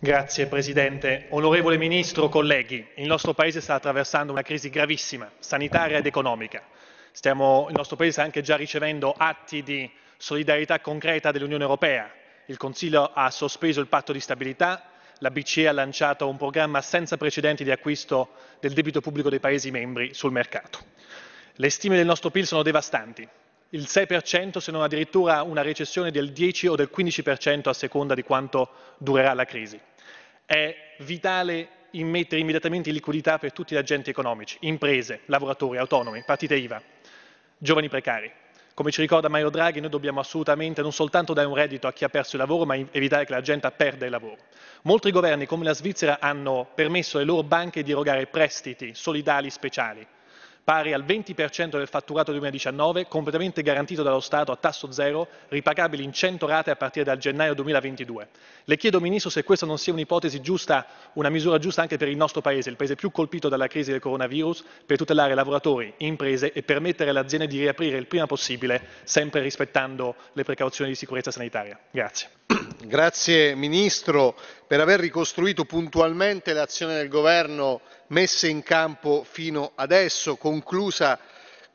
Grazie Presidente. Onorevole Ministro, colleghi, il nostro Paese sta attraversando una crisi gravissima, sanitaria ed economica. Stiamo, il nostro Paese sta anche già ricevendo atti di solidarietà concreta dell'Unione Europea. Il Consiglio ha sospeso il patto di stabilità, la BCE ha lanciato un programma senza precedenti di acquisto del debito pubblico dei Paesi membri sul mercato. Le stime del nostro PIL sono devastanti il 6%, se non addirittura una recessione del 10 o del 15% a seconda di quanto durerà la crisi. È vitale immettere immediatamente liquidità per tutti gli agenti economici, imprese, lavoratori, autonomi, partite IVA, giovani precari. Come ci ricorda Mario Draghi, noi dobbiamo assolutamente non soltanto dare un reddito a chi ha perso il lavoro, ma evitare che la gente perda il lavoro. Molti governi, come la Svizzera, hanno permesso alle loro banche di erogare prestiti solidali speciali pari al 20% del fatturato 2019, completamente garantito dallo Stato a tasso zero, ripagabili in 100 rate a partire dal gennaio 2022. Le chiedo, Ministro, se questa non sia un'ipotesi giusta, una misura giusta anche per il nostro Paese, il Paese più colpito dalla crisi del coronavirus, per tutelare lavoratori, imprese e permettere alle aziende di riaprire il prima possibile, sempre rispettando le precauzioni di sicurezza sanitaria. Grazie. Grazie Ministro per aver ricostruito puntualmente l'azione del Governo messa in campo fino adesso, conclusa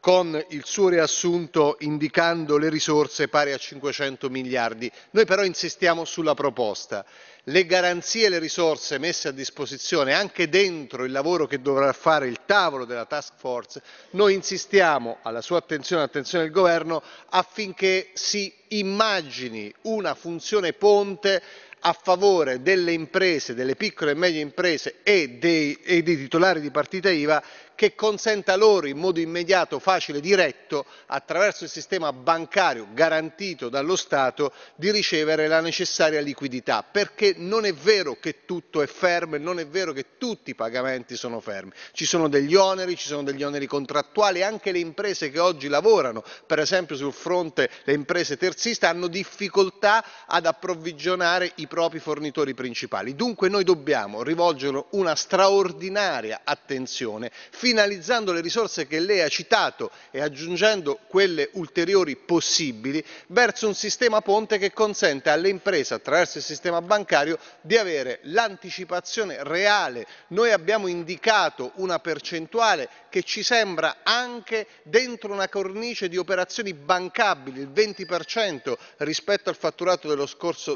con il suo riassunto indicando le risorse pari a 500 miliardi. Noi però insistiamo sulla proposta. Le garanzie e le risorse messe a disposizione anche dentro il lavoro che dovrà fare il tavolo della task force, noi insistiamo alla sua attenzione e all'attenzione del governo affinché si immagini una funzione ponte a favore delle imprese, delle piccole e medie imprese e dei, e dei titolari di partita IVA che consenta loro in modo immediato, facile e diretto, attraverso il sistema bancario garantito dallo Stato, di ricevere la necessaria liquidità, perché non è vero che tutto è fermo e non è vero che tutti i pagamenti sono fermi. Ci sono degli oneri, ci sono degli oneri contrattuali, anche le imprese che oggi lavorano, per esempio sul fronte le imprese terziste, hanno difficoltà ad approvvigionare i propri fornitori principali. Dunque noi dobbiamo rivolgere una straordinaria attenzione, finalizzando le risorse che lei ha citato e aggiungendo quelle ulteriori possibili, verso un sistema ponte che consente alle imprese, attraverso il sistema bancario, di avere l'anticipazione reale. Noi abbiamo indicato una percentuale che ci sembra anche dentro una cornice di operazioni bancabili, il 20% rispetto al fatturato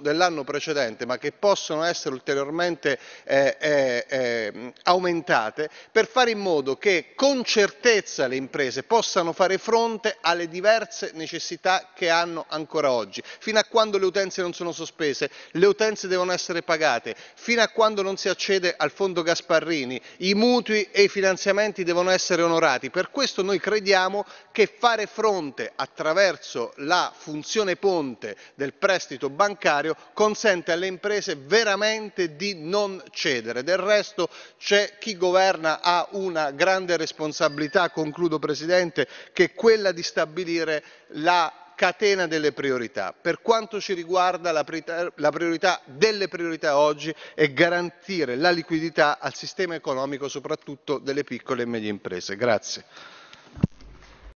dell'anno precedente vigente ma che possono essere ulteriormente eh, eh, eh, aumentate per fare in modo che con certezza le imprese possano fare fronte alle diverse necessità che hanno ancora oggi. Fino a quando le utenze non sono sospese, le utenze devono essere pagate, fino a quando non si accede al fondo Gasparrini, i mutui e i finanziamenti devono essere onorati. Per questo noi crediamo che fare fronte attraverso la funzione ponte del prestito bancario consente alle imprese veramente di non cedere. Del resto c'è chi governa ha una grande responsabilità, concludo Presidente, che è quella di stabilire la catena delle priorità. Per quanto ci riguarda la priorità, delle priorità oggi è garantire la liquidità al sistema economico soprattutto delle piccole e medie imprese. Grazie.